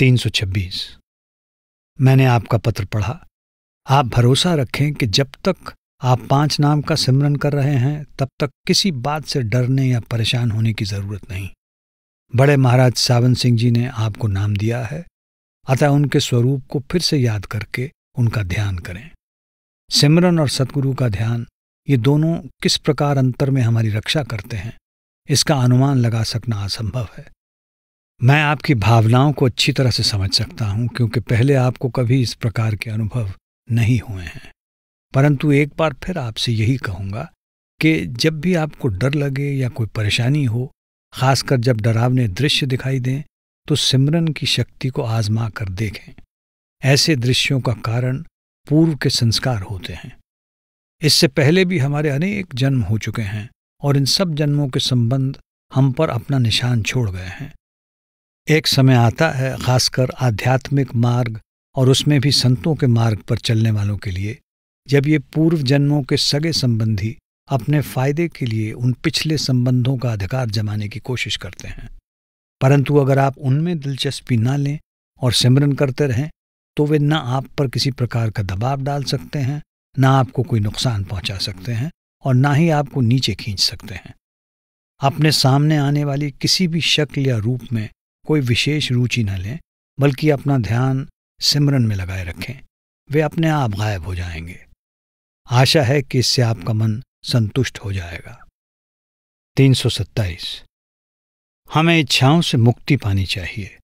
326 मैंने आपका पत्र पढ़ा आप भरोसा रखें कि जब तक आप पांच नाम का सिमरन कर रहे हैं तब तक किसी बात से डरने या परेशान होने की जरूरत नहीं बड़े महाराज सावन सिंह जी ने आपको नाम दिया है अतः उनके स्वरूप को फिर से याद करके उनका ध्यान करें सिमरन और सतगुरु का ध्यान ये दोनों किस प्रकार अंतर में हमारी रक्षा करते हैं इसका अनुमान लगा सकना असंभव है मैं आपकी भावनाओं को अच्छी तरह से समझ सकता हूं क्योंकि पहले आपको कभी इस प्रकार के अनुभव नहीं हुए हैं परंतु एक बार फिर आपसे यही कहूंगा कि जब भी आपको डर लगे या कोई परेशानी हो खासकर जब डरावने दृश्य दिखाई दें तो सिमरन की शक्ति को आजमा कर देखें ऐसे दृश्यों का कारण पूर्व के संस्कार होते हैं इससे पहले भी हमारे अनेक जन्म हो चुके हैं और इन सब जन्मों के संबंध हम पर अपना निशान छोड़ गए हैं एक समय आता है खासकर आध्यात्मिक मार्ग और उसमें भी संतों के मार्ग पर चलने वालों के लिए जब ये पूर्व जन्मों के सगे संबंधी अपने फायदे के लिए उन पिछले संबंधों का अधिकार जमाने की कोशिश करते हैं परंतु अगर आप उनमें दिलचस्पी ना लें और सिमरन करते रहें तो वे ना आप पर किसी प्रकार का दबाव डाल सकते हैं ना आपको कोई नुकसान पहुंचा सकते हैं और ना ही आपको नीचे खींच सकते हैं अपने सामने आने वाली किसी भी शक्ल या रूप में कोई विशेष रुचि न लें बल्कि अपना ध्यान सिमरन में लगाए रखें वे अपने आप गायब हो जाएंगे आशा है कि इससे आपका मन संतुष्ट हो जाएगा तीन सौ सत्ताईस हमें इच्छाओं से मुक्ति पानी चाहिए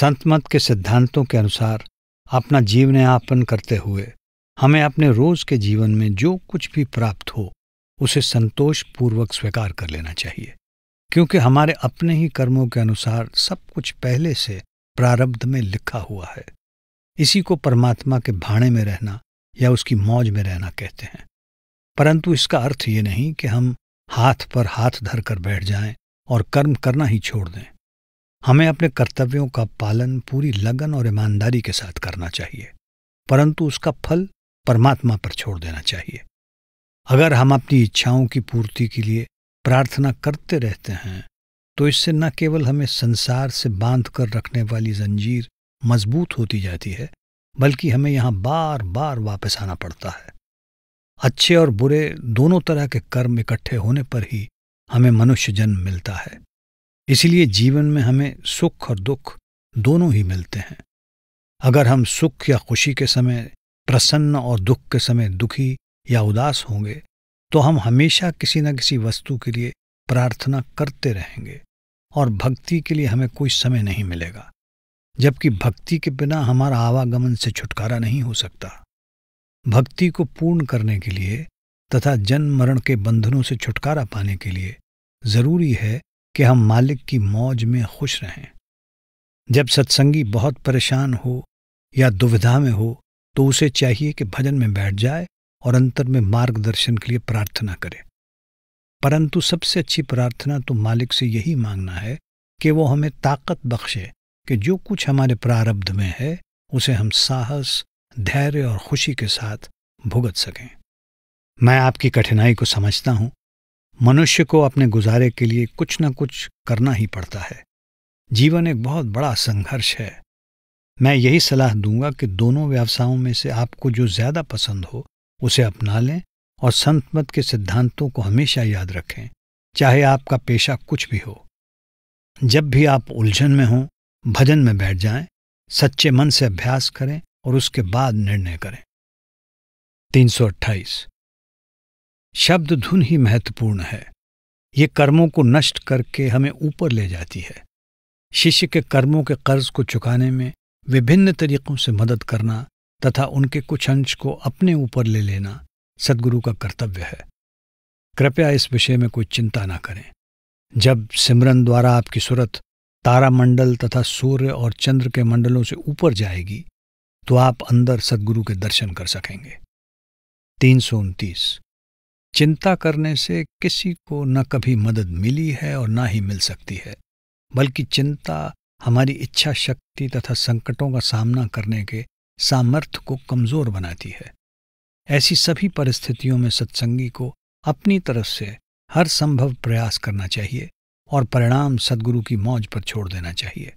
संतमत के सिद्धांतों के अनुसार अपना जीवन यापन करते हुए हमें अपने रोज के जीवन में जो कुछ भी प्राप्त हो उसे संतोष पूर्वक स्वीकार कर लेना चाहिए क्योंकि हमारे अपने ही कर्मों के अनुसार सब कुछ पहले से प्रारब्ध में लिखा हुआ है इसी को परमात्मा के भाणे में रहना या उसकी मौज में रहना कहते हैं परंतु इसका अर्थ ये नहीं कि हम हाथ पर हाथ धरकर बैठ जाएं और कर्म करना ही छोड़ दें हमें अपने कर्तव्यों का पालन पूरी लगन और ईमानदारी के साथ करना चाहिए परंतु उसका फल परमात्मा पर छोड़ देना चाहिए अगर हम अपनी इच्छाओं की पूर्ति के लिए प्रार्थना करते रहते हैं तो इससे न केवल हमें संसार से बांध कर रखने वाली जंजीर मजबूत होती जाती है बल्कि हमें यहाँ बार बार वापस आना पड़ता है अच्छे और बुरे दोनों तरह के कर्म इकट्ठे होने पर ही हमें मनुष्य जन्म मिलता है इसलिए जीवन में हमें सुख और दुख दोनों ही मिलते हैं अगर हम सुख या खुशी के समय प्रसन्न और दुख के समय दुखी या उदास होंगे तो हम हमेशा किसी न किसी वस्तु के लिए प्रार्थना करते रहेंगे और भक्ति के लिए हमें कोई समय नहीं मिलेगा जबकि भक्ति के बिना हमारा आवागमन से छुटकारा नहीं हो सकता भक्ति को पूर्ण करने के लिए तथा जन्म मरण के बंधनों से छुटकारा पाने के लिए जरूरी है कि हम मालिक की मौज में खुश रहें जब सत्संगी बहुत परेशान हो या दुविधा में हो तो उसे चाहिए कि भजन में बैठ जाए और अंतर में मार्गदर्शन के लिए प्रार्थना करें परंतु सबसे अच्छी प्रार्थना तो मालिक से यही मांगना है कि वो हमें ताकत बख्शे कि जो कुछ हमारे प्रारब्ध में है उसे हम साहस धैर्य और खुशी के साथ भुगत सकें मैं आपकी कठिनाई को समझता हूं मनुष्य को अपने गुजारे के लिए कुछ न कुछ करना ही पड़ता है जीवन एक बहुत बड़ा संघर्ष है मैं यही सलाह दूंगा कि दोनों व्यवसायों में से आपको जो ज्यादा पसंद हो उसे अपना लें और संत मत के सिद्धांतों को हमेशा याद रखें चाहे आपका पेशा कुछ भी हो जब भी आप उलझन में हों भजन में बैठ जाएं, सच्चे मन से अभ्यास करें और उसके बाद निर्णय करें तीन शब्द धुन ही महत्वपूर्ण है ये कर्मों को नष्ट करके हमें ऊपर ले जाती है शिष्य के कर्मों के कर्ज को चुकाने में विभिन्न तरीकों से मदद करना तथा उनके कुछ अंश को अपने ऊपर ले लेना सदगुरु का कर्तव्य है कृपया इस विषय में कोई चिंता ना करें जब सिमरन द्वारा आपकी सूरत तारामंडल तथा सूर्य और चंद्र के मंडलों से ऊपर जाएगी तो आप अंदर सदगुरु के दर्शन कर सकेंगे तीन सौ उनतीस चिंता करने से किसी को न कभी मदद मिली है और ना ही मिल सकती है बल्कि चिंता हमारी इच्छा शक्ति तथा संकटों का सामना करने के सामर्थ्य को कमजोर बनाती है ऐसी सभी परिस्थितियों में सत्संगी को अपनी तरफ से हर संभव प्रयास करना चाहिए और परिणाम सदगुरु की मौज पर छोड़ देना चाहिए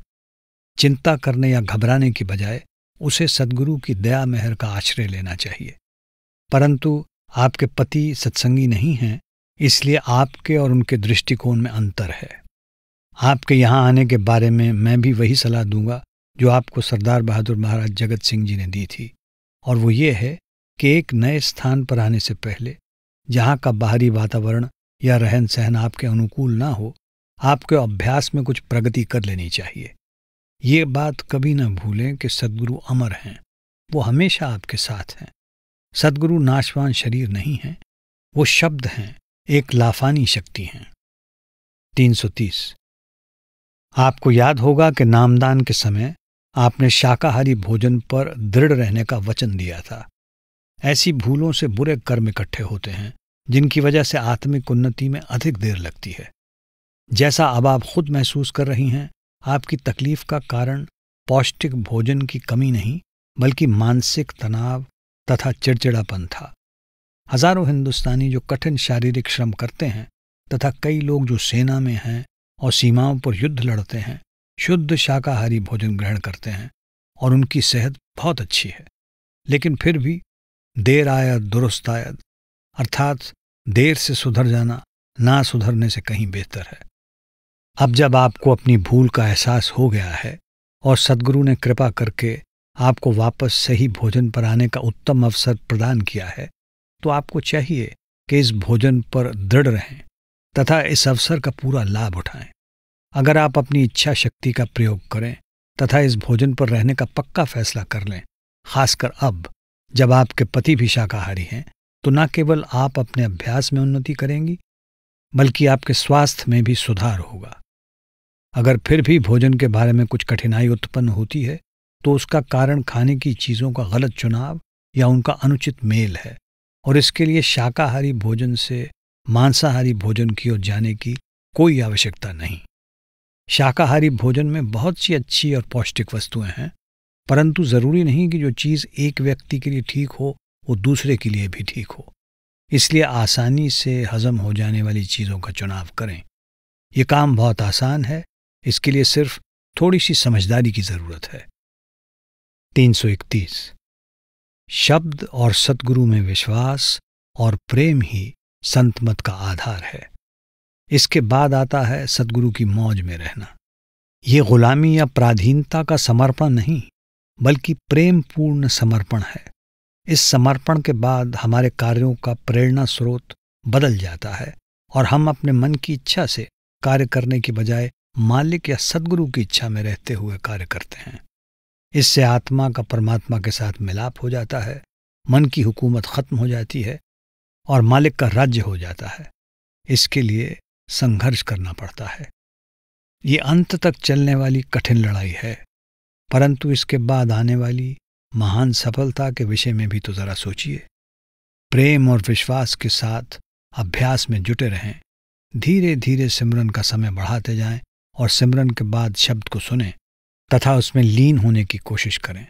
चिंता करने या घबराने की बजाय उसे सदगुरु की दया मेहर का आश्रय लेना चाहिए परंतु आपके पति सत्संगी नहीं हैं इसलिए आपके और उनके दृष्टिकोण में अंतर है आपके यहाँ आने के बारे में मैं भी वही सलाह दूंगा जो आपको सरदार बहादुर महाराज जगत सिंह जी ने दी थी और वो ये है कि एक नए स्थान पर आने से पहले जहाँ का बाहरी वातावरण या रहन सहन आपके अनुकूल ना हो आपके अभ्यास में कुछ प्रगति कर लेनी चाहिए ये बात कभी ना भूलें कि सदगुरु अमर हैं वो हमेशा आपके साथ हैं सदगुरु नाशवान शरीर नहीं हैं वो शब्द हैं एक लाफानी शक्ति हैं 330 आपको याद होगा कि नामदान के समय आपने शाकाहारी भोजन पर दृढ़ रहने का वचन दिया था ऐसी भूलों से बुरे कर्म इकट्ठे होते हैं जिनकी वजह से आत्मिक उन्नति में अधिक देर लगती है जैसा अब आप खुद महसूस कर रही हैं आपकी तकलीफ का कारण पौष्टिक भोजन की कमी नहीं बल्कि मानसिक तनाव तथा चिड़चिड़ापन था हजारों हिंदुस्तानी जो कठिन शारीरिक श्रम करते हैं तथा कई लोग जो सेना में हैं और सीमाओं पर युद्ध लड़ते हैं शुद्ध शाकाहारी भोजन ग्रहण करते हैं और उनकी सेहत बहुत अच्छी है लेकिन फिर भी देर आयत दुरुस्त आयत अर्थात देर से सुधर जाना ना सुधरने से कहीं बेहतर है अब जब आपको अपनी भूल का एहसास हो गया है और सदगुरु ने कृपा करके आपको वापस सही भोजन पर आने का उत्तम अवसर प्रदान किया है तो आपको चाहिए कि इस भोजन पर दृढ़ रहें तथा इस अवसर का पूरा लाभ उठाएं अगर आप अपनी इच्छा शक्ति का प्रयोग करें तथा इस भोजन पर रहने का पक्का फैसला कर लें खासकर अब जब आपके पति भी शाकाहारी हैं तो न केवल आप अपने अभ्यास में उन्नति करेंगी बल्कि आपके स्वास्थ्य में भी सुधार होगा अगर फिर भी भोजन के बारे में कुछ कठिनाई उत्पन्न होती है तो उसका कारण खाने की चीज़ों का गलत चुनाव या उनका अनुचित मेल है और इसके लिए शाकाहारी भोजन से मांसाहारी भोजन की ओर जाने की कोई आवश्यकता नहीं शाकाहारी भोजन में बहुत सी अच्छी और पौष्टिक वस्तुएं हैं परंतु ज़रूरी नहीं कि जो चीज़ एक व्यक्ति के लिए ठीक हो वो दूसरे के लिए भी ठीक हो इसलिए आसानी से हजम हो जाने वाली चीज़ों का चुनाव करें ये काम बहुत आसान है इसके लिए सिर्फ थोड़ी सी समझदारी की ज़रूरत है 331 शब्द और सदगुरु में विश्वास और प्रेम ही संतमत का आधार है इसके बाद आता है सदगुरु की मौज में रहना ये गुलामी या प्राधीनता का समर्पण नहीं बल्कि प्रेम पूर्ण समर्पण है इस समर्पण के बाद हमारे कार्यों का प्रेरणा स्रोत बदल जाता है और हम अपने मन की इच्छा से कार्य करने की बजाय मालिक या सदगुरु की इच्छा में रहते हुए कार्य करते हैं इससे आत्मा का परमात्मा के साथ मिलाप हो जाता है मन की हुकूमत खत्म हो जाती है और मालिक का राज्य हो जाता है इसके लिए संघर्ष करना पड़ता है ये अंत तक चलने वाली कठिन लड़ाई है परंतु इसके बाद आने वाली महान सफलता के विषय में भी तो जरा सोचिए प्रेम और विश्वास के साथ अभ्यास में जुटे रहें धीरे धीरे सिमरन का समय बढ़ाते जाएं और सिमरन के बाद शब्द को सुने तथा उसमें लीन होने की कोशिश करें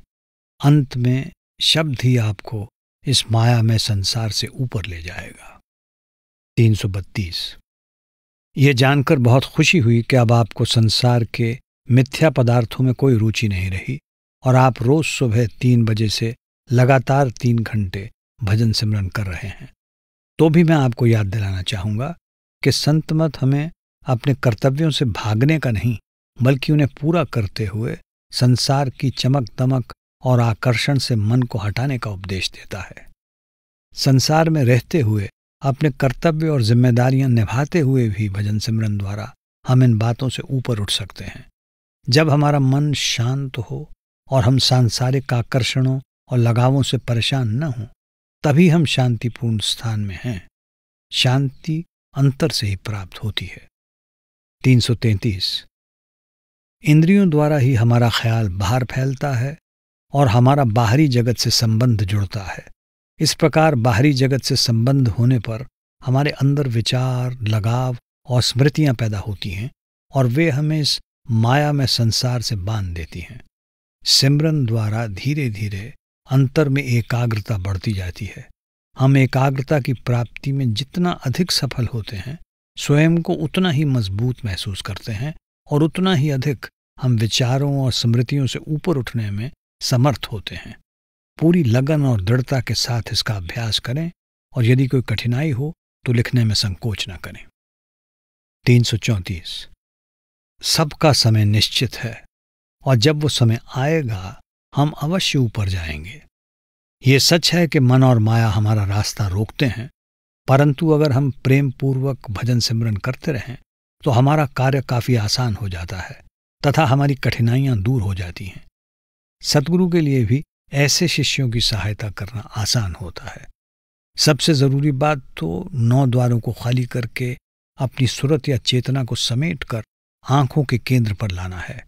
अंत में शब्द ही आपको इस माया में संसार से ऊपर ले जाएगा तीन सौ बत्तीस ये जानकर बहुत खुशी हुई कि अब आपको संसार के मिथ्या पदार्थों में कोई रुचि नहीं रही और आप रोज सुबह तीन बजे से लगातार तीन घंटे भजन सिमरन कर रहे हैं तो भी मैं आपको याद दिलाना चाहूंगा कि संत मत हमें अपने कर्तव्यों से भागने का नहीं बल्कि उन्हें पूरा करते हुए संसार की चमक दमक और आकर्षण से मन को हटाने का उपदेश देता है संसार में रहते हुए अपने कर्तव्य और जिम्मेदारियां निभाते हुए भी भजन सिमरन द्वारा हम इन बातों से ऊपर उठ सकते हैं जब हमारा मन शांत हो और हम सांसारिक आकर्षणों और लगावों से परेशान न हों तभी हम शांतिपूर्ण स्थान में हैं शांति अंतर से ही प्राप्त होती है 333 इंद्रियों द्वारा ही हमारा ख्याल बाहर फैलता है और हमारा बाहरी जगत से संबंध जुड़ता है इस प्रकार बाहरी जगत से संबंध होने पर हमारे अंदर विचार लगाव और स्मृतियां पैदा होती हैं और वे हमें इस माया में संसार से बांध देती हैं सिमरन द्वारा धीरे धीरे अंतर में एकाग्रता बढ़ती जाती है हम एकाग्रता की प्राप्ति में जितना अधिक सफल होते हैं स्वयं को उतना ही मजबूत महसूस करते हैं और उतना ही अधिक हम विचारों और स्मृतियों से ऊपर उठने में समर्थ होते हैं पूरी लगन और दृढ़ता के साथ इसका अभ्यास करें और यदि कोई कठिनाई हो तो लिखने में संकोच न करें तीन सौ सबका समय निश्चित है और जब वो समय आएगा हम अवश्य ऊपर जाएंगे ये सच है कि मन और माया हमारा रास्ता रोकते हैं परंतु अगर हम प्रेम पूर्वक भजन सिमरन करते रहें तो हमारा कार्य काफी आसान हो जाता है तथा हमारी कठिनाइयां दूर हो जाती हैं सतगुरु के लिए भी ऐसे शिष्यों की सहायता करना आसान होता है सबसे ज़रूरी बात तो नौ द्वारों को खाली करके अपनी सूरत या चेतना को समेट कर आंखों के केंद्र पर लाना है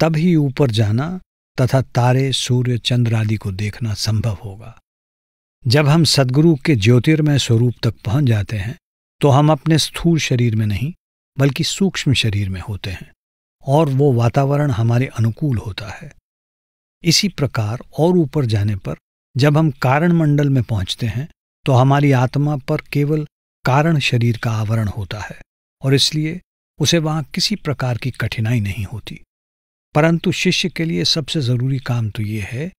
तभी ऊपर जाना तथा तारे सूर्य चंद्र आदि को देखना संभव होगा जब हम सदगुरु के ज्योतिर्मय स्वरूप तक पहुंच जाते हैं तो हम अपने स्थूल शरीर में नहीं बल्कि सूक्ष्म शरीर में होते हैं और वो वातावरण हमारे अनुकूल होता है इसी प्रकार और ऊपर जाने पर जब हम कारण मंडल में पहुंचते हैं तो हमारी आत्मा पर केवल कारण शरीर का आवरण होता है और इसलिए उसे वहां किसी प्रकार की कठिनाई नहीं होती परंतु शिष्य के लिए सबसे जरूरी काम तो ये है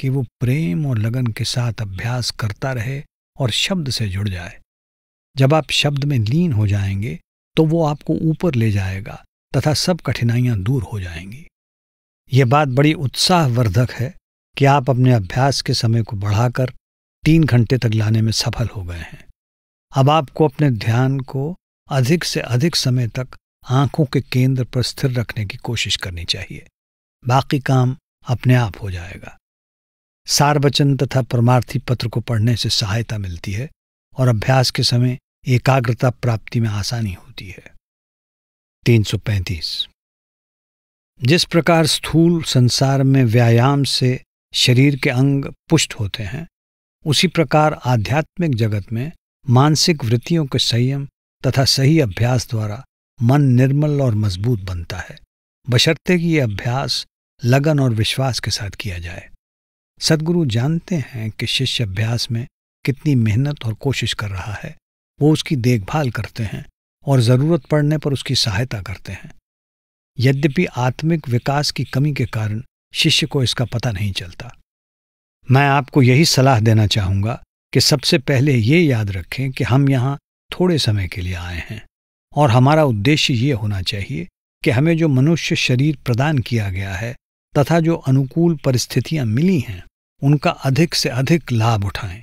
कि वो प्रेम और लगन के साथ अभ्यास करता रहे और शब्द से जुड़ जाए जब आप शब्द में लीन हो जाएंगे तो वो आपको ऊपर ले जाएगा तथा सब कठिनाइयां दूर हो जाएंगी ये बात बड़ी उत्साहवर्धक है कि आप अपने अभ्यास के समय को बढ़ाकर तीन घंटे तक लाने में सफल हो गए हैं अब आपको अपने ध्यान को अधिक से अधिक समय तक आंखों के केंद्र पर स्थिर रखने की कोशिश करनी चाहिए बाकी काम अपने आप हो जाएगा सार्वचन तथा परमार्थी पत्र को पढ़ने से सहायता मिलती है और अभ्यास के समय एकाग्रता प्राप्ति में आसानी होती है तीन सौ पैंतीस जिस प्रकार स्थूल संसार में व्यायाम से शरीर के अंग पुष्ट होते हैं उसी प्रकार आध्यात्मिक जगत में मानसिक वृत्तियों के संयम तथा सही अभ्यास द्वारा मन निर्मल और मजबूत बनता है बशर्ते कि यह अभ्यास लगन और विश्वास के साथ किया जाए सदगुरु जानते हैं कि शिष्य अभ्यास में कितनी मेहनत और कोशिश कर रहा है वो उसकी देखभाल करते हैं और ज़रूरत पड़ने पर उसकी सहायता करते हैं यद्यपि आत्मिक विकास की कमी के कारण शिष्य को इसका पता नहीं चलता मैं आपको यही सलाह देना चाहूंगा कि सबसे पहले ये याद रखें कि हम यहाँ थोड़े समय के लिए आए हैं और हमारा उद्देश्य ये होना चाहिए कि हमें जो मनुष्य शरीर प्रदान किया गया है तथा जो अनुकूल परिस्थितियां मिली हैं उनका अधिक से अधिक लाभ उठाएं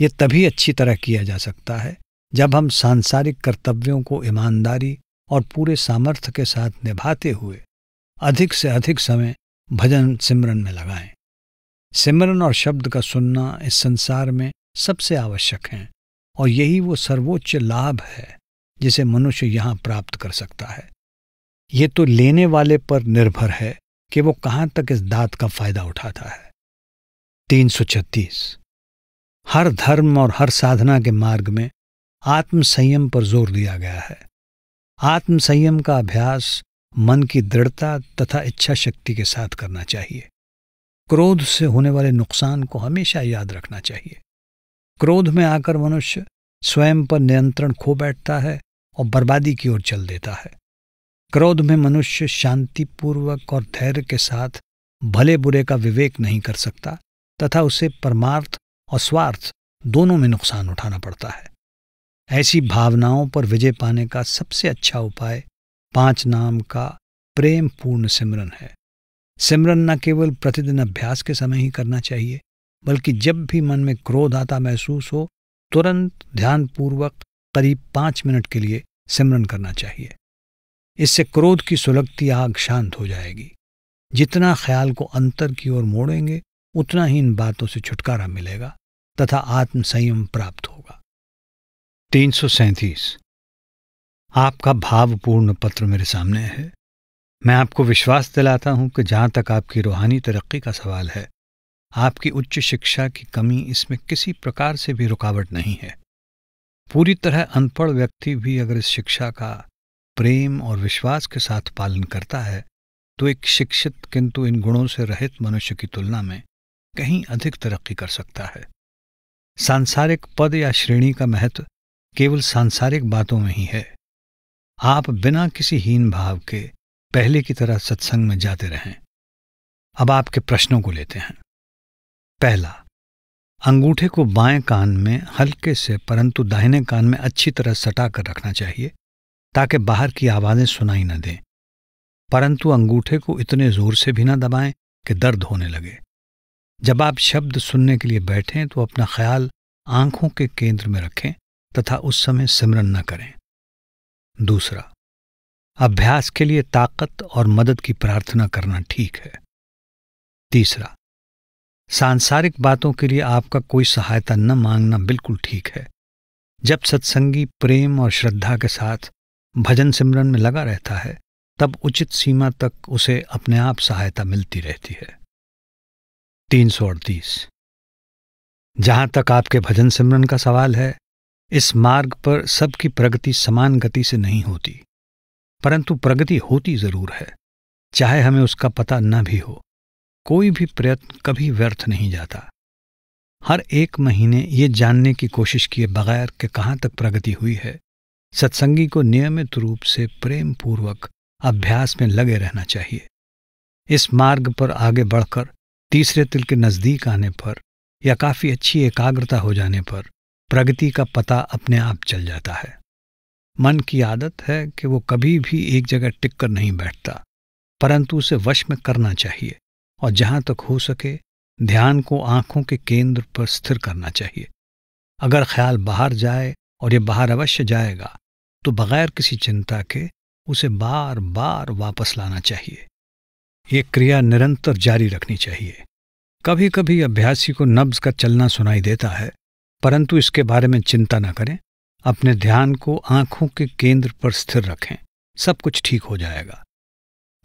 ये तभी अच्छी तरह किया जा सकता है जब हम सांसारिक कर्तव्यों को ईमानदारी और पूरे सामर्थ्य के साथ निभाते हुए अधिक से अधिक समय भजन सिमरन में लगाएं सिमरन और शब्द का सुनना इस संसार में सबसे आवश्यक है और यही वो सर्वोच्च लाभ है जिसे मनुष्य यहाँ प्राप्त कर सकता है ये तो लेने वाले पर निर्भर है कि वो कहाँ तक इस दात का फायदा उठाता है तीन सौ छत्तीस हर धर्म और हर साधना के मार्ग में आत्मसंयम पर जोर दिया गया है आत्मसंयम का अभ्यास मन की दृढ़ता तथा इच्छा शक्ति के साथ करना चाहिए क्रोध से होने वाले नुकसान को हमेशा याद रखना चाहिए क्रोध में आकर मनुष्य स्वयं पर नियंत्रण खो बैठता है और बर्बादी की ओर चल देता है क्रोध में मनुष्य शांतिपूर्वक और धैर्य के साथ भले बुरे का विवेक नहीं कर सकता तथा उसे परमार्थ और स्वार्थ दोनों में नुकसान उठाना पड़ता है ऐसी भावनाओं पर विजय पाने का सबसे अच्छा उपाय पांच नाम का प्रेम पूर्ण सिमरन है सिमरन न केवल प्रतिदिन अभ्यास के समय ही करना चाहिए बल्कि जब भी मन में क्रोध आता महसूस हो तुरंत ध्यानपूर्वक करीब पांच मिनट के लिए सिमरन करना चाहिए इससे क्रोध की सुलगती आग शांत हो जाएगी जितना ख्याल को अंतर की ओर मोड़ेंगे उतना ही इन बातों से छुटकारा मिलेगा तथा आत्मसंयम प्राप्त होगा तीन सौ सैंतीस आपका भावपूर्ण पत्र मेरे सामने है मैं आपको विश्वास दिलाता हूं कि जहां तक आपकी रूहानी तरक्की का सवाल है आपकी उच्च शिक्षा की कमी इसमें किसी प्रकार से भी रुकावट नहीं है पूरी तरह अनपढ़ व्यक्ति भी अगर इस शिक्षा का प्रेम और विश्वास के साथ पालन करता है तो एक शिक्षित किंतु इन गुणों से रहित मनुष्य की तुलना में कहीं अधिक तरक्की कर सकता है सांसारिक पद या श्रेणी का महत्व केवल सांसारिक बातों में ही है आप बिना किसी हीन भाव के पहले की तरह सत्संग में जाते रहें अब आपके प्रश्नों को लेते हैं पहला अंगूठे को बाएं कान में हल्के से परंतु दाहिने कान में अच्छी तरह सटा कर रखना चाहिए ताकि बाहर की आवाज़ें सुनाई न दें परंतु अंगूठे को इतने जोर से भी ना दबाएं कि दर्द होने लगे जब आप शब्द सुनने के लिए बैठें तो अपना ख्याल आंखों के केंद्र में रखें तथा उस समय सिमरन न करें दूसरा अभ्यास के लिए ताकत और मदद की प्रार्थना करना ठीक है तीसरा सांसारिक बातों के लिए आपका कोई सहायता न मांगना बिल्कुल ठीक है जब सत्संगी प्रेम और श्रद्धा के साथ भजन सिमरन में लगा रहता है तब उचित सीमा तक उसे अपने आप सहायता मिलती रहती है तीन सौ अड़तीस जहां तक आपके भजन सिमरन का सवाल है इस मार्ग पर सबकी प्रगति समान गति से नहीं होती परंतु प्रगति होती जरूर है चाहे हमें उसका पता न भी हो कोई भी प्रयत्न कभी व्यर्थ नहीं जाता हर एक महीने ये जानने की कोशिश किए बगैर कि कहाँ तक प्रगति हुई है सत्संगी को नियमित रूप से प्रेम पूर्वक अभ्यास में लगे रहना चाहिए इस मार्ग पर आगे बढ़कर तीसरे तिल के नज़दीक आने पर या काफ़ी अच्छी एकाग्रता हो जाने पर प्रगति का पता अपने आप चल जाता है मन की आदत है कि वो कभी भी एक जगह टिक कर नहीं बैठता परंतु उसे वश में करना चाहिए और जहां तक हो सके ध्यान को आंखों के केंद्र पर स्थिर करना चाहिए अगर ख्याल बाहर जाए और ये बाहर अवश्य जाएगा तो बगैर किसी चिंता के उसे बार बार वापस लाना चाहिए ये क्रिया निरंतर जारी रखनी चाहिए कभी कभी अभ्यासी को नब्ज का चलना सुनाई देता है परंतु इसके बारे में चिंता न करें अपने ध्यान को आंखों के केंद्र पर स्थिर रखें सब कुछ ठीक हो जाएगा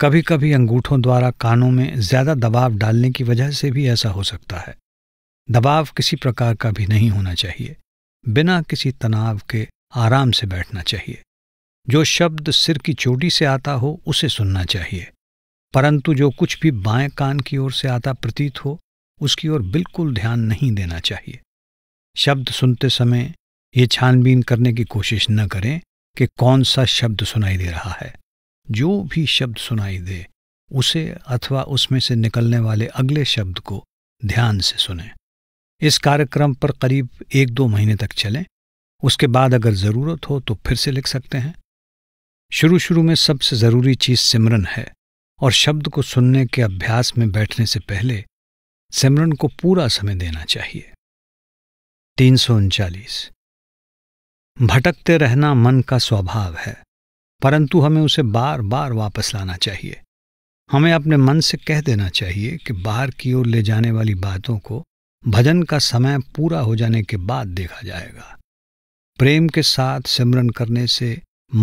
कभी कभी अंगूठों द्वारा कानों में ज्यादा दबाव डालने की वजह से भी ऐसा हो सकता है दबाव किसी प्रकार का भी नहीं होना चाहिए बिना किसी तनाव के आराम से बैठना चाहिए जो शब्द सिर की चोटी से आता हो उसे सुनना चाहिए परंतु जो कुछ भी बाएं कान की ओर से आता प्रतीत हो उसकी ओर बिल्कुल ध्यान नहीं देना चाहिए शब्द सुनते समय ये छानबीन करने की कोशिश न करें कि कौन सा शब्द सुनाई दे रहा है जो भी शब्द सुनाई दे उसे अथवा उसमें से निकलने वाले अगले शब्द को ध्यान से सुने इस कार्यक्रम पर करीब एक दो महीने तक चलें उसके बाद अगर ज़रूरत हो तो फिर से लिख सकते हैं शुरू शुरू में सबसे ज़रूरी चीज़ सिमरन है और शब्द को सुनने के अभ्यास में बैठने से पहले सिमरन को पूरा समय देना चाहिए तीन सौ उनचालीस भटकते रहना मन का स्वभाव है परंतु हमें उसे बार बार वापस लाना चाहिए हमें अपने मन से कह देना चाहिए कि बाहर की ओर ले जाने वाली बातों को भजन का समय पूरा हो जाने के बाद देखा जाएगा प्रेम के साथ सिमरन करने से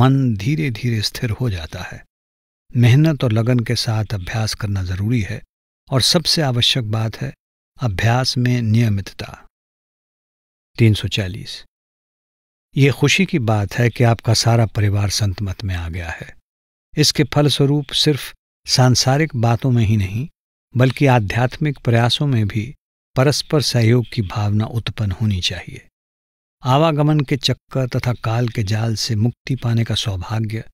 मन धीरे धीरे स्थिर हो जाता है मेहनत और लगन के साथ अभ्यास करना जरूरी है और सबसे आवश्यक बात है अभ्यास में नियमितता तीन सौ चालीस ये खुशी की बात है कि आपका सारा परिवार संतमत में आ गया है इसके फलस्वरूप सिर्फ सांसारिक बातों में ही नहीं बल्कि आध्यात्मिक प्रयासों में भी परस्पर सहयोग की भावना उत्पन्न होनी चाहिए आवागमन के चक्कर तथा काल के जाल से मुक्ति पाने का सौभाग्य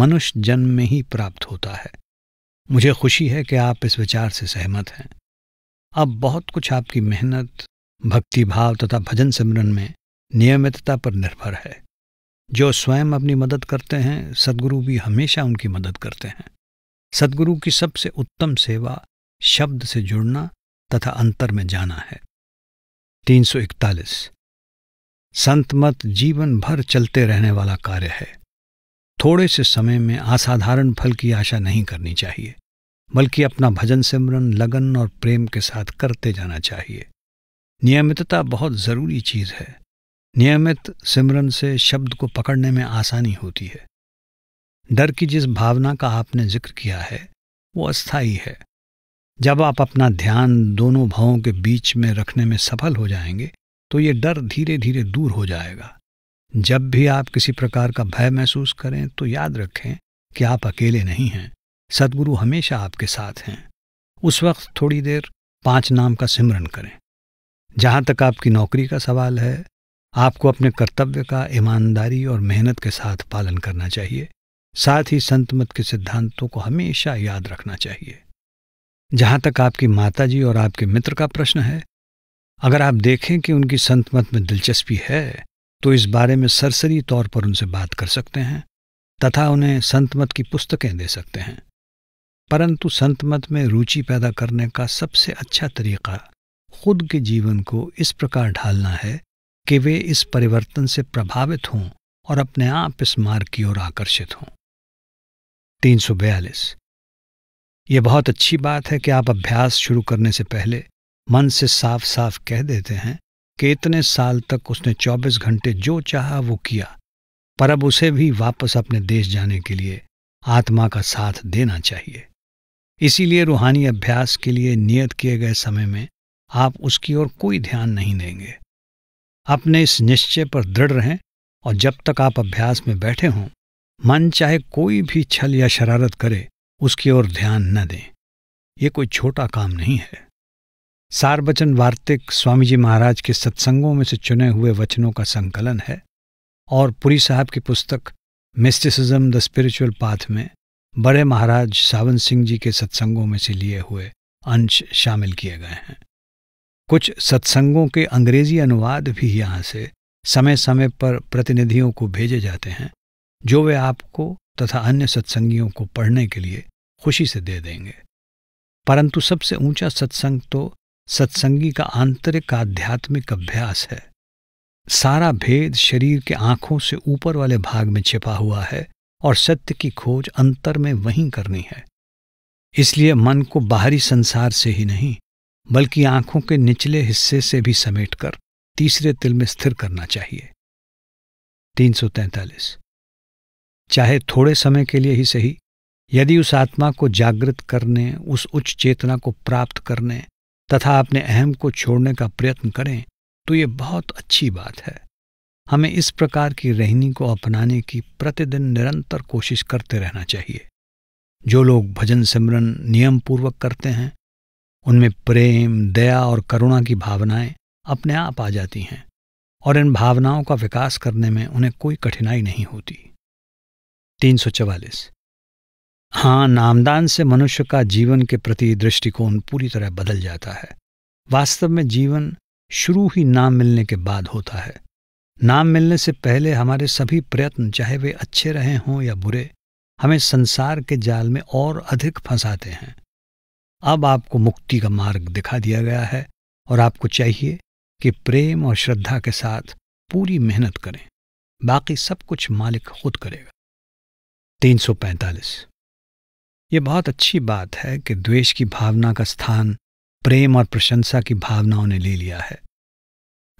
मनुष्य जन्म में ही प्राप्त होता है मुझे खुशी है कि आप इस विचार से सहमत हैं अब बहुत कुछ आपकी मेहनत भक्ति भाव तथा भजन सिमरन में नियमितता पर निर्भर है जो स्वयं अपनी मदद करते हैं सदगुरु भी हमेशा उनकी मदद करते हैं सदगुरु की सबसे उत्तम सेवा शब्द से जुड़ना तथा अंतर में जाना है 341 संत मत जीवन भर चलते रहने वाला कार्य है थोड़े से समय में असाधारण फल की आशा नहीं करनी चाहिए बल्कि अपना भजन सिमरन लगन और प्रेम के साथ करते जाना चाहिए नियमितता बहुत ज़रूरी चीज़ है नियमित सिमरन से शब्द को पकड़ने में आसानी होती है डर की जिस भावना का आपने जिक्र किया है वो अस्थाई है जब आप अपना ध्यान दोनों भावों के बीच में रखने में सफल हो जाएंगे तो ये डर धीरे धीरे दूर हो जाएगा जब भी आप किसी प्रकार का भय महसूस करें तो याद रखें कि आप अकेले नहीं हैं सदगुरु हमेशा आपके साथ हैं उस वक्त थोड़ी देर पांच नाम का सिमरन करें जहाँ तक आपकी नौकरी का सवाल है आपको अपने कर्तव्य का ईमानदारी और मेहनत के साथ पालन करना चाहिए साथ ही संत मत के सिद्धांतों को हमेशा याद रखना चाहिए जहाँ तक आपकी माताजी और आपके मित्र का प्रश्न है अगर आप देखें कि उनकी संत मत में दिलचस्पी है तो इस बारे में सरसरी तौर पर उनसे बात कर सकते हैं तथा उन्हें संत मत की पुस्तकें दे सकते हैं परंतु संत मत में रुचि पैदा करने का सबसे अच्छा तरीका खुद के जीवन को इस प्रकार ढालना है कि वे इस परिवर्तन से प्रभावित हों और अपने आप इस मार्ग की ओर आकर्षित हों तीन सौ बयालीस ये बहुत अच्छी बात है कि आप अभ्यास शुरू करने से पहले मन से साफ साफ कह देते हैं कि इतने साल तक उसने 24 घंटे जो चाहा वो किया पर अब उसे भी वापस अपने देश जाने के लिए आत्मा का साथ देना चाहिए इसीलिए रूहानी अभ्यास के लिए नियत किए गए समय में आप उसकी ओर कोई ध्यान नहीं देंगे अपने इस निश्चय पर दृढ़ रहें और जब तक आप अभ्यास में बैठे हों मन चाहे कोई भी छल या शरारत करे उसकी ओर ध्यान न दें ये कोई छोटा काम नहीं है सार्वचन वार्तिक स्वामी जी महाराज के सत्संगों में से चुने हुए वचनों का संकलन है और पुरी साहब की पुस्तक मिस्टिसिज्म द स्पिरिचुअल पाथ में बड़े महाराज सावन सिंह जी के सत्संगों में से लिए हुए अंश शामिल किए गए हैं कुछ सत्संगों के अंग्रेजी अनुवाद भी यहाँ से समय समय पर प्रतिनिधियों को भेजे जाते हैं जो वे आपको तथा अन्य सत्संगियों को पढ़ने के लिए खुशी से दे देंगे परंतु सबसे ऊंचा सत्संग तो सत्संगी का आंतरिक आध्यात्मिक अभ्यास है सारा भेद शरीर के आंखों से ऊपर वाले भाग में छिपा हुआ है और सत्य की खोज अंतर में वहीं करनी है इसलिए मन को बाहरी संसार से ही नहीं बल्कि आंखों के निचले हिस्से से भी समेटकर तीसरे तिल में स्थिर करना चाहिए 343 चाहे थोड़े समय के लिए ही सही यदि उस आत्मा को जागृत करने उस उच्च चेतना को प्राप्त करने तथा अपने अहम को छोड़ने का प्रयत्न करें तो ये बहुत अच्छी बात है हमें इस प्रकार की रहनी को अपनाने की प्रतिदिन निरंतर कोशिश करते रहना चाहिए जो लोग भजन सिमरन नियम पूर्वक करते हैं उनमें प्रेम दया और करुणा की भावनाएं अपने आप आ जाती हैं और इन भावनाओं का विकास करने में उन्हें कोई कठिनाई नहीं होती तीन सौ चवालीस हाँ नामदान से मनुष्य का जीवन के प्रति दृष्टिकोण पूरी तरह बदल जाता है वास्तव में जीवन शुरू ही नाम मिलने के बाद होता है नाम मिलने से पहले हमारे सभी प्रयत्न चाहे वे अच्छे रहे हों या बुरे हमें संसार के जाल में और अधिक फंसाते हैं अब आपको मुक्ति का मार्ग दिखा दिया गया है और आपको चाहिए कि प्रेम और श्रद्धा के साथ पूरी मेहनत करें बाकी सब कुछ मालिक खुद करेगा 345 ये बहुत अच्छी बात है कि द्वेष की भावना का स्थान प्रेम और प्रशंसा की भावनाओं ने ले लिया है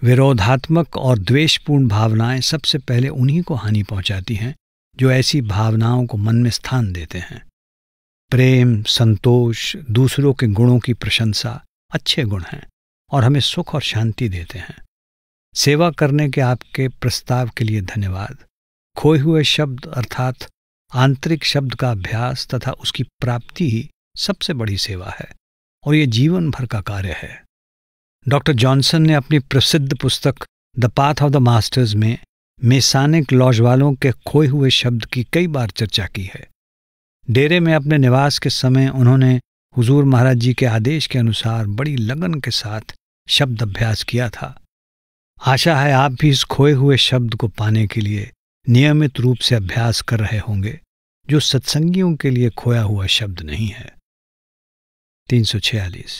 विरोधात्मक और द्वेषपूर्ण भावनाएं सबसे पहले उन्हीं को हानि पहुंचाती हैं जो ऐसी भावनाओं को मन में स्थान देते हैं प्रेम संतोष दूसरों के गुणों की प्रशंसा अच्छे गुण हैं और हमें सुख और शांति देते हैं सेवा करने के आपके प्रस्ताव के लिए धन्यवाद खोए हुए शब्द अर्थात आंतरिक शब्द का अभ्यास तथा उसकी प्राप्ति ही सबसे बड़ी सेवा है और ये जीवन भर का कार्य है डॉक्टर जॉनसन ने अपनी प्रसिद्ध पुस्तक the Path of the Masters में मेसानिक लॉज वालों के खोए हुए शब्द की कई बार चर्चा की है डेरे में अपने निवास के समय उन्होंने हुजूर महाराज जी के आदेश के अनुसार बड़ी लगन के साथ शब्द अभ्यास किया था आशा है आप भी इस खोए हुए शब्द को पाने के लिए नियमित रूप से अभ्यास कर रहे होंगे जो सत्संगियों के लिए खोया हुआ शब्द नहीं है 346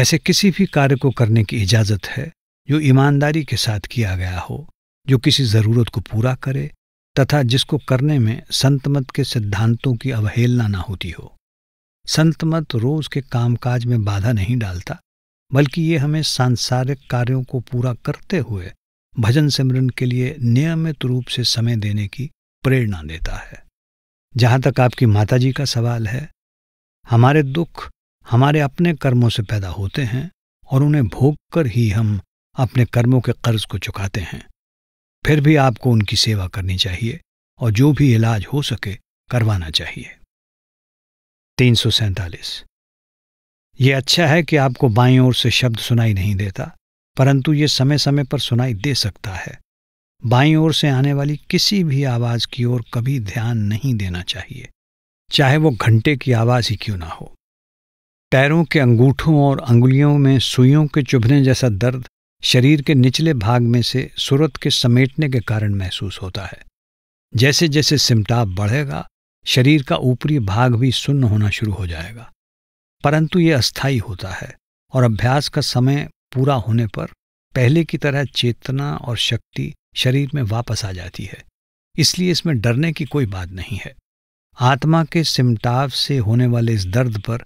ऐसे किसी भी कार्य को करने की इजाजत है जो ईमानदारी के साथ किया गया हो जो किसी जरूरत को पूरा करे तथा जिसको करने में संतमत के सिद्धांतों की अवहेलना न होती हो संतमत रोज के कामकाज में बाधा नहीं डालता बल्कि ये हमें सांसारिक कार्यों को पूरा करते हुए भजन सिमरन के लिए नियमित रूप से समय देने की प्रेरणा देता है जहां तक आपकी माताजी का सवाल है हमारे दुख हमारे अपने कर्मों से पैदा होते हैं और उन्हें भोग कर ही हम अपने कर्मों के कर्ज को चुकाते हैं फिर भी आपको उनकी सेवा करनी चाहिए और जो भी इलाज हो सके करवाना चाहिए तीन सौ सैतालीस ये अच्छा है कि आपको बाई ओर से शब्द सुनाई नहीं देता परंतु ये समय समय पर सुनाई दे सकता है बाई ओर से आने वाली किसी भी आवाज की ओर कभी ध्यान नहीं देना चाहिए चाहे वो घंटे की आवाज ही क्यों ना हो पैरों के अंगूठों और अंगुलियों में सुइयों के चुभने जैसा दर्द शरीर के निचले भाग में से सुरत के समेटने के कारण महसूस होता है जैसे जैसे सिमटाप बढ़ेगा शरीर का ऊपरी भाग भी सुन्न होना शुरू हो जाएगा परंतु ये अस्थायी होता है और अभ्यास का समय पूरा होने पर पहले की तरह चेतना और शक्ति शरीर में वापस आ जाती है इसलिए इसमें डरने की कोई बात नहीं है आत्मा के सिमटाव से होने वाले इस दर्द पर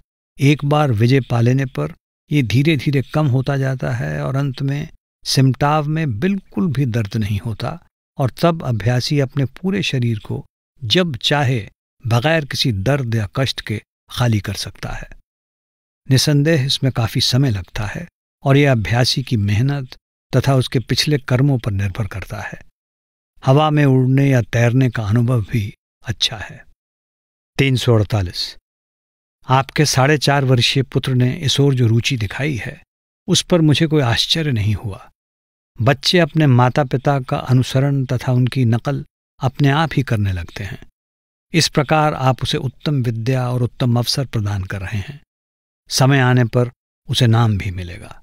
एक बार विजय पा लेने पर ये धीरे धीरे कम होता जाता है और अंत में सिमटाव में बिल्कुल भी दर्द नहीं होता और तब अभ्यासी अपने पूरे शरीर को जब चाहे बगैर किसी दर्द या कष्ट के खाली कर सकता है निसंदेह इसमें काफ़ी समय लगता है और यह अभ्यासी की मेहनत तथा उसके पिछले कर्मों पर निर्भर करता है हवा में उड़ने या तैरने का अनुभव भी अच्छा है तीन सौ अड़तालीस आपके साढ़े चार वर्षीय पुत्र ने इस ओर जो रुचि दिखाई है उस पर मुझे कोई आश्चर्य नहीं हुआ बच्चे अपने माता पिता का अनुसरण तथा उनकी नकल अपने आप ही करने लगते हैं इस प्रकार आप उसे उत्तम विद्या और उत्तम अवसर प्रदान कर रहे हैं समय आने पर उसे नाम भी मिलेगा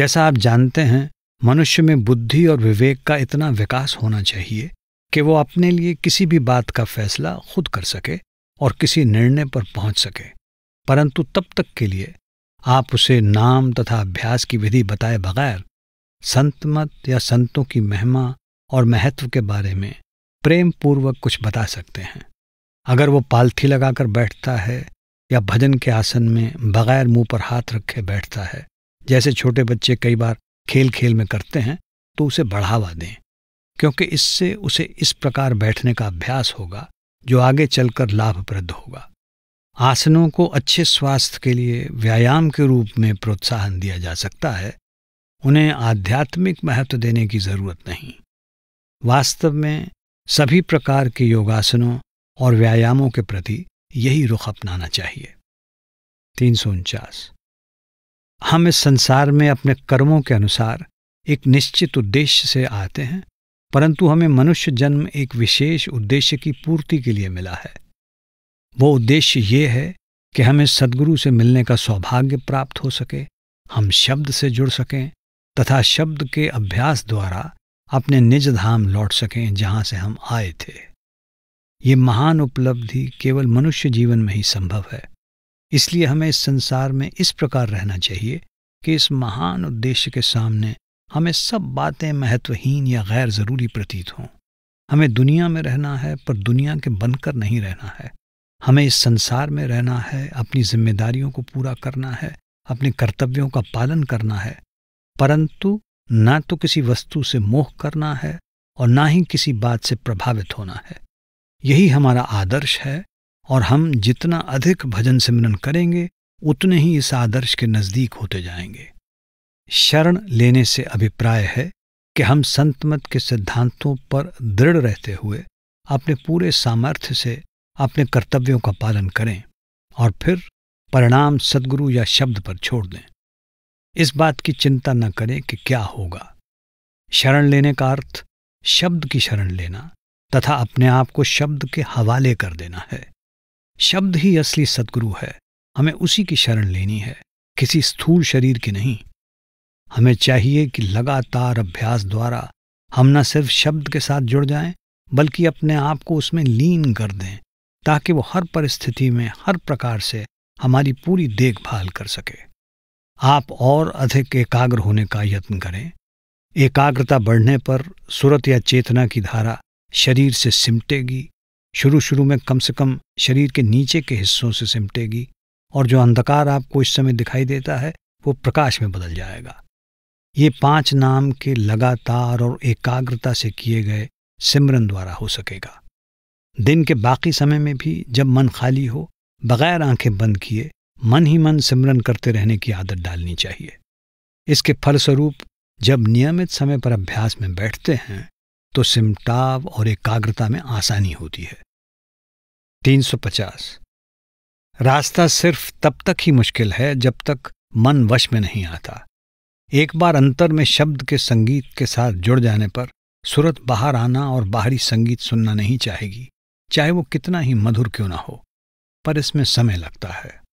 जैसा आप जानते हैं मनुष्य में बुद्धि और विवेक का इतना विकास होना चाहिए कि वो अपने लिए किसी भी बात का फैसला खुद कर सके और किसी निर्णय पर पहुंच सके परंतु तब तक के लिए आप उसे नाम तथा अभ्यास की विधि बताए बगैर संत मत या संतों की महिमा और महत्व के बारे में प्रेम पूर्वक कुछ बता सकते हैं अगर वो पालथी लगाकर बैठता है या भजन के आसन में बगैर मुंह पर हाथ रखे बैठता है जैसे छोटे बच्चे कई बार खेल खेल में करते हैं तो उसे बढ़ावा दें क्योंकि इससे उसे इस प्रकार बैठने का अभ्यास होगा जो आगे चलकर लाभप्रद होगा आसनों को अच्छे स्वास्थ्य के लिए व्यायाम के रूप में प्रोत्साहन दिया जा सकता है उन्हें आध्यात्मिक महत्व देने की जरूरत नहीं वास्तव में सभी प्रकार के योगासनों और व्यायामों के प्रति यही रुख अपनाना चाहिए तीन सौ उनचास हम इस संसार में अपने कर्मों के अनुसार एक निश्चित उद्देश्य से आते हैं परंतु हमें मनुष्य जन्म एक विशेष उद्देश्य की पूर्ति के लिए मिला है वो उद्देश्य ये है कि हमें सदगुरु से मिलने का सौभाग्य प्राप्त हो सके हम शब्द से जुड़ सकें तथा शब्द के अभ्यास द्वारा अपने निज धाम लौट सकें जहां से हम आए थे ये महान उपलब्धि केवल मनुष्य जीवन में ही संभव है इसलिए हमें इस संसार में इस प्रकार रहना चाहिए कि इस महान उद्देश्य के सामने हमें सब बातें महत्वहीन या गैर ज़रूरी प्रतीत हों हमें दुनिया में रहना है पर दुनिया के बनकर नहीं रहना है हमें इस संसार में रहना है अपनी जिम्मेदारियों को पूरा करना है अपने कर्तव्यों का पालन करना है परंतु ना तो किसी वस्तु से मोह करना है और ना ही किसी बात से प्रभावित होना है यही हमारा आदर्श है और हम जितना अधिक भजन सिमरन करेंगे उतने ही इस आदर्श के नज़दीक होते जाएंगे शरण लेने से अभिप्राय है कि हम संतमत के सिद्धांतों पर दृढ़ रहते हुए अपने पूरे सामर्थ्य से अपने कर्तव्यों का पालन करें और फिर परिणाम सदगुरु या शब्द पर छोड़ दें इस बात की चिंता न करें कि क्या होगा शरण लेने का अर्थ शब्द की शरण लेना तथा अपने आप को शब्द के हवाले कर देना है शब्द ही असली सदगुरु है हमें उसी की शरण लेनी है किसी स्थूल शरीर की नहीं हमें चाहिए कि लगातार अभ्यास द्वारा हम न सिर्फ शब्द के साथ जुड़ जाएं, बल्कि अपने आप को उसमें लीन कर दें ताकि वो हर परिस्थिति में हर प्रकार से हमारी पूरी देखभाल कर सके आप और अधिक एकाग्र होने का यत्न करें एकाग्रता बढ़ने पर सुरत या चेतना की धारा शरीर से सिमटेगी शुरू शुरू में कम से कम शरीर के नीचे के हिस्सों से सिमटेगी और जो अंधकार आपको इस समय दिखाई देता है वो प्रकाश में बदल जाएगा ये पांच नाम के लगातार और एकाग्रता से किए गए सिमरन द्वारा हो सकेगा दिन के बाकी समय में भी जब मन खाली हो बगैर आंखें बंद किए मन ही मन सिमरन करते रहने की आदत डालनी चाहिए इसके फलस्वरूप जब नियमित समय पर अभ्यास में बैठते हैं तो सिमटाव और एकाग्रता में आसानी होती है 350 रास्ता सिर्फ तब तक ही मुश्किल है जब तक मन वश में नहीं आता एक बार अंतर में शब्द के संगीत के साथ जुड़ जाने पर सूरत बाहर आना और बाहरी संगीत सुनना नहीं चाहेगी चाहे वो कितना ही मधुर क्यों ना हो पर इसमें समय लगता है